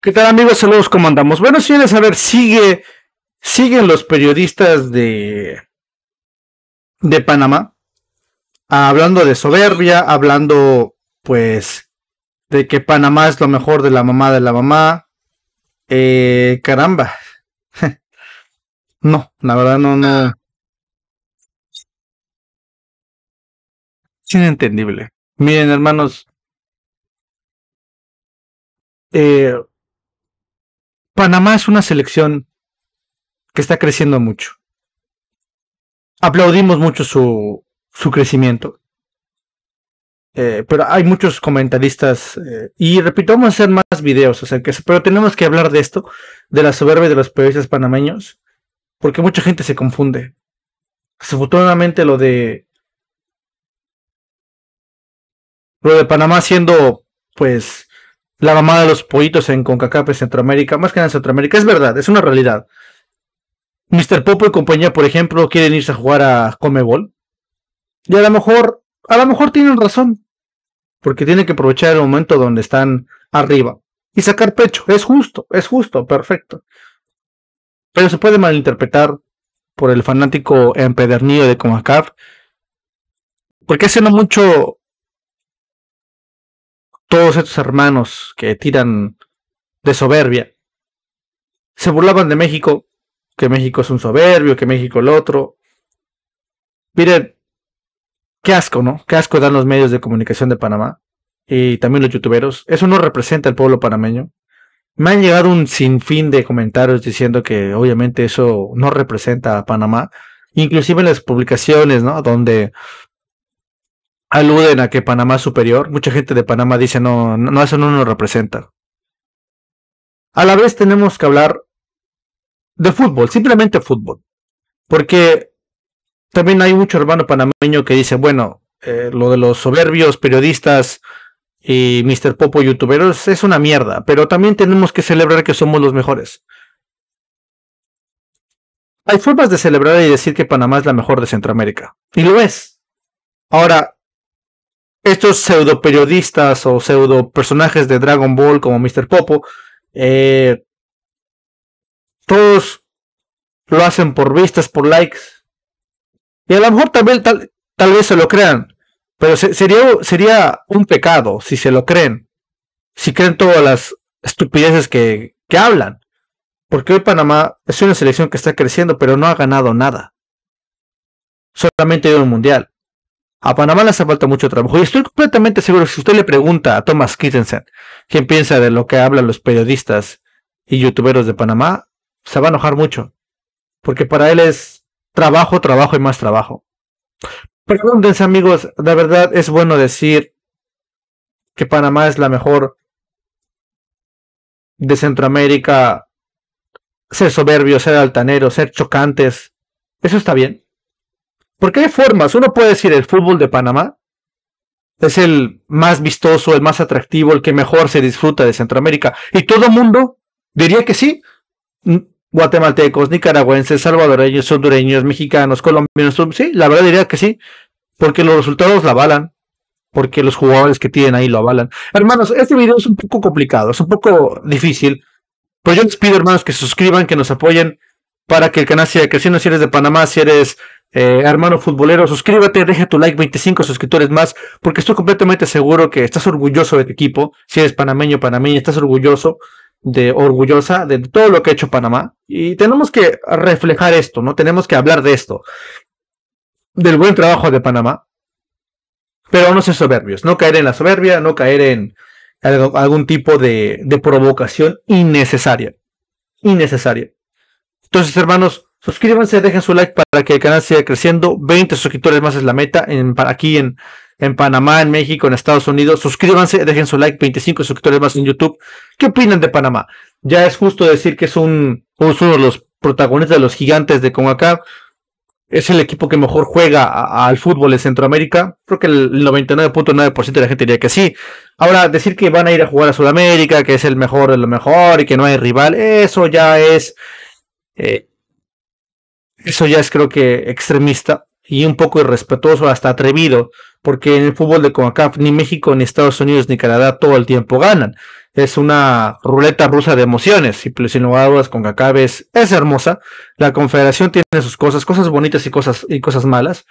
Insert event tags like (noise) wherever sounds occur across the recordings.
¿Qué tal amigos? Saludos, ¿cómo andamos? Bueno, si a ver, sigue, siguen los periodistas de, de Panamá, hablando de soberbia, hablando pues de que Panamá es lo mejor de la mamá de la mamá. Eh, caramba. (laughs) no, la verdad no, no. Es inentendible. Miren, hermanos. Eh, Panamá es una selección que está creciendo mucho. Aplaudimos mucho su, su crecimiento. Eh, pero hay muchos comentaristas eh, y repito, vamos a hacer más videos, o sea, que, pero tenemos que hablar de esto, de la soberbia de los periodistas panameños, porque mucha gente se confunde. Desafortunadamente lo de lo de Panamá siendo pues la mamada de los pollitos en CONCACAF en Centroamérica, más que en Centroamérica, es verdad, es una realidad. Mr. Popo y compañía, por ejemplo, quieren irse a jugar a Comebol. Y a lo mejor, a lo mejor tienen razón. Porque tienen que aprovechar el momento donde están arriba. Y sacar pecho. Es justo, es justo, perfecto. Pero se puede malinterpretar por el fanático empedernido de CONCACAF. Porque hace no mucho todos estos hermanos que tiran de soberbia. Se burlaban de México, que México es un soberbio, que México el otro. Miren, qué asco, ¿no? Qué asco dan los medios de comunicación de Panamá y también los youtuberos. Eso no representa al pueblo panameño. Me han llegado un sinfín de comentarios diciendo que obviamente eso no representa a Panamá. Inclusive en las publicaciones, ¿no? Donde aluden a que Panamá es superior. Mucha gente de Panamá dice no, no, eso no nos representa. A la vez tenemos que hablar de fútbol, simplemente fútbol. Porque también hay mucho hermano panameño que dice, bueno, eh, lo de los soberbios periodistas y Mr. Popo youtuberos es una mierda, pero también tenemos que celebrar que somos los mejores. Hay formas de celebrar y decir que Panamá es la mejor de Centroamérica. Y lo es. Ahora, estos pseudo periodistas o pseudo personajes de Dragon Ball como Mr. Popo, eh, todos lo hacen por vistas, por likes. Y a lo mejor tal, vez se lo crean, pero sería, un pecado si se lo creen, si creen todas las estupideces que, hablan. Porque hoy Panamá es una selección que está creciendo, pero no ha ganado nada. Solamente ido un mundial. A Panamá le hace falta mucho trabajo y estoy completamente seguro que si usted le pregunta a Thomas Kittensen Quien piensa de lo que hablan los periodistas y youtuberos de Panamá, se va a enojar mucho, porque para él es trabajo, trabajo y más trabajo. Pregúntense amigos, la verdad es bueno decir que Panamá es la mejor de Centroamérica, ser soberbio ser altanero, ser chocantes, eso está bien. Porque hay formas. Uno puede decir el fútbol de Panamá es el más vistoso, el más atractivo, el que mejor se disfruta de Centroamérica. Y todo el mundo diría que sí. Mm, guatemaltecos, nicaragüenses, salvadoreños, hondureños, mexicanos, colombianos, sí, la verdad diría que sí, porque los resultados la avalan, porque los jugadores que tienen ahí lo avalan. Hermanos, este video es un poco complicado, es un poco difícil, pero yo les pido, hermanos, que se suscriban, que nos apoyen para que el canal siga creciendo. Si eres de Panamá, si eres eh, hermano futbolero, suscríbete, deja tu like, 25 suscriptores más, porque estoy completamente seguro que estás orgulloso de tu equipo. Si eres panameño, panameña, estás orgulloso de orgullosa de todo lo que ha hecho Panamá. Y tenemos que reflejar esto, ¿no? Tenemos que hablar de esto, del buen trabajo de Panamá. Pero no ser soberbios, no caer en la soberbia, no caer en algún tipo de, de provocación innecesaria. Innecesaria. Entonces, hermanos, Suscríbanse, dejen su like para que el canal siga creciendo. 20 suscriptores más es la meta en, aquí en, Panamá, en México, en Estados Unidos. Suscríbanse, dejen su like, 25 suscriptores más en YouTube. ¿Qué opinan de Panamá? Ya es justo decir que es, uno de los protagonistas de los gigantes de CONCACAF. Es el equipo que mejor juega al fútbol en Centroamérica. Creo que el 99.9% de la gente diría que sí. Ahora, decir que van a ir a jugar a Sudamérica, que es el mejor de lo mejor y que no hay rival, eso ya es eh, eso ya es creo que extremista y un poco irrespetuoso, hasta atrevido, porque en el fútbol de CONCACAF ni México, ni Estados Unidos, ni Canadá todo el tiempo ganan. Es una ruleta rusa de emociones y pues, sin lugar a dudas CONCACAF es, hermosa. La confederación tiene sus cosas, cosas bonitas y cosas, y cosas malas.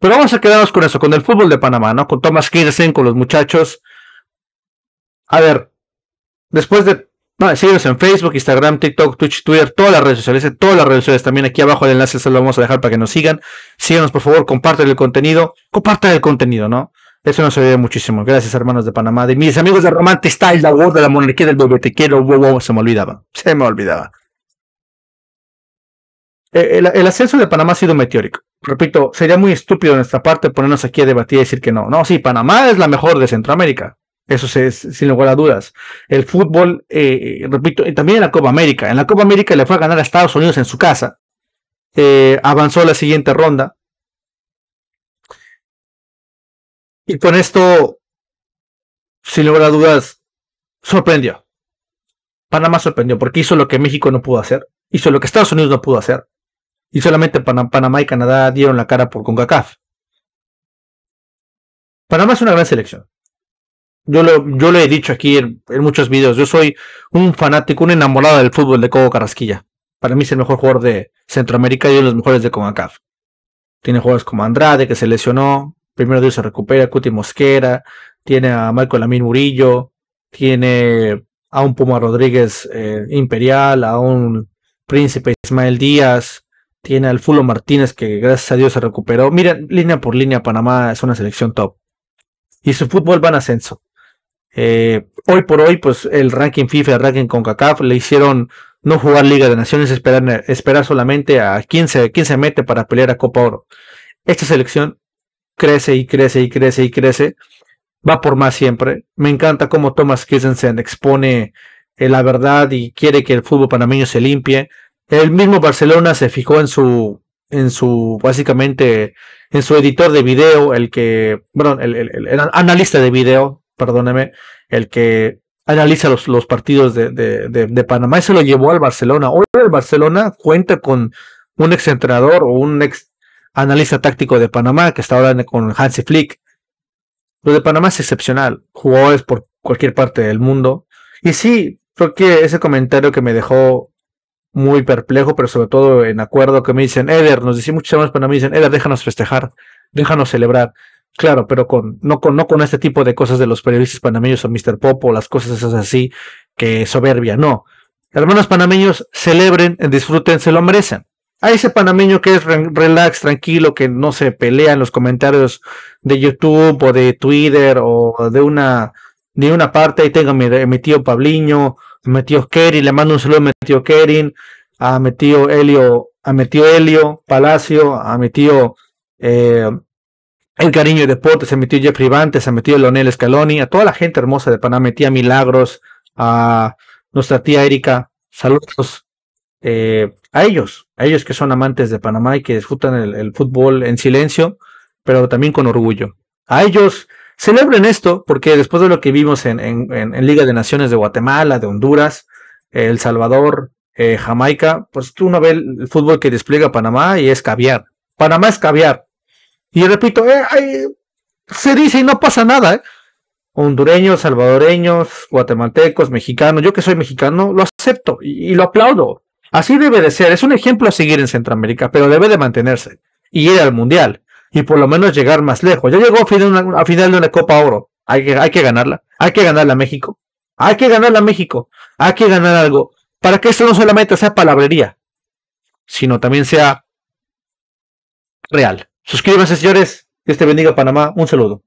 Pero vamos a quedarnos con eso, con el fútbol de Panamá, ¿no? Con Thomas Kirsten, con los muchachos. A ver, después de síguenos en Facebook, Instagram, TikTok, Twitch, Twitter, todas las redes sociales, todas las redes sociales también. Aquí abajo el enlace se lo vamos a dejar para que nos sigan. Síguenos, por favor, compartan el contenido. Compartan el contenido, ¿no? Eso nos ayuda muchísimo. Gracias, hermanos de Panamá. De mis amigos de Romante Style, la voz de la monarquía del bobetequero, Wow, se me olvidaba. Se me olvidaba. Eh, el, el, ascenso de Panamá ha sido meteórico. Repito, sería muy estúpido de nuestra parte ponernos aquí a debatir y decir que no. No, sí, Panamá es la mejor de Centroamérica. Eso es sin lugar a dudas. El fútbol, eh, repito, también en la Copa América. En la Copa América le fue a ganar a Estados Unidos en su casa. Eh, avanzó la siguiente ronda. Y con esto, sin lugar a dudas, sorprendió. Panamá sorprendió porque hizo lo que México no pudo hacer. Hizo lo que Estados Unidos no pudo hacer. Y solamente Panamá y Canadá dieron la cara por CONCACAF. Panamá es una gran selección yo lo, he dicho aquí en, muchos videos, yo soy un fanático, un enamorado del fútbol de Cobo Carrasquilla. Para mí es el mejor jugador de Centroamérica y uno de los mejores de CONCACAF. Tiene jugadores como Andrade, que se lesionó, primero Dios se recupera, Cuti Mosquera, tiene a Marco Lamín Murillo, tiene a un Puma Rodríguez eh, Imperial, a un Príncipe Ismael Díaz, tiene al Fulo Martínez, que gracias a Dios se recuperó. Mira, línea por línea, Panamá es una selección top. Y su fútbol va en ascenso. Eh, hoy por hoy, pues el ranking FIFA, el ranking CONCACAF le hicieron no jugar Liga de Naciones, esperar, esperar solamente a quien se, mete para pelear a Copa Oro. Esta selección crece y crece y crece y crece. Va por más siempre. Me encanta cómo Thomas Christensen expone eh, la verdad y quiere que el fútbol panameño se limpie. El mismo Barcelona se fijó en su, en su, básicamente, en su editor de video, el que, bueno, el analista de video, perdóneme, el que analiza los, los partidos de, de, Panamá y se lo llevó al Barcelona. Hoy el Barcelona cuenta con un ex entrenador o un ex analista táctico de Panamá que está ahora con Hansi Flick. Lo de Panamá es excepcional. Jugadores por cualquier parte del mundo. Y sí, creo que ese comentario que me dejó muy perplejo, pero sobre todo en acuerdo que me dicen, Eder, nos decimos muchas semanas Panamá, me dicen, Eder, déjanos festejar, déjanos celebrar. Claro, pero con, no, con, no con este tipo de cosas de los periodistas panameños o Mr. Popo o las cosas esas así, que soberbia, no. Hermanos panameños, celebren, disfruten, se lo merecen. A ese panameño que es relax, tranquilo, que no se pelea en los comentarios de YouTube o de Twitter o de una, de una parte, ahí tengo a mi, tío Pabliño, a mi tío Kerin, le mando un saludo a mi tío Kerin, a mi tío Helio, a mi tío Helio Palacio, a mi tío... Eh, el cariño de deporte, se metió Jeff Rivante se metió Leonel Scaloni, a toda la gente hermosa de Panamá, tía Milagros, a nuestra tía Erika, saludos eh, a ellos, a ellos que son amantes de Panamá y que disfrutan el, fútbol en silencio, pero también con orgullo. A ellos, celebren esto, porque después de lo que vimos en, Liga de Naciones de Guatemala, de Honduras, El Salvador, eh, Jamaica, pues tú no ves el fútbol que despliega Panamá y es caviar. Panamá es caviar, y repito, eh, se dice y no pasa nada. Eh. Hondureños, salvadoreños, guatemaltecos, mexicanos, yo que soy mexicano, lo acepto y, lo aplaudo. Así debe de ser, es un ejemplo a seguir en Centroamérica, pero debe de mantenerse y ir al Mundial y por lo menos llegar más lejos. Ya llegó a final, de una Copa Oro, hay que, hay que ganarla, hay que ganarla a México, hay que ganarla a México, hay que ganar algo, para que esto no solamente sea palabrería, sino también sea real. Suscríbanse, señores. Dios te bendiga, Panamá. Un saludo.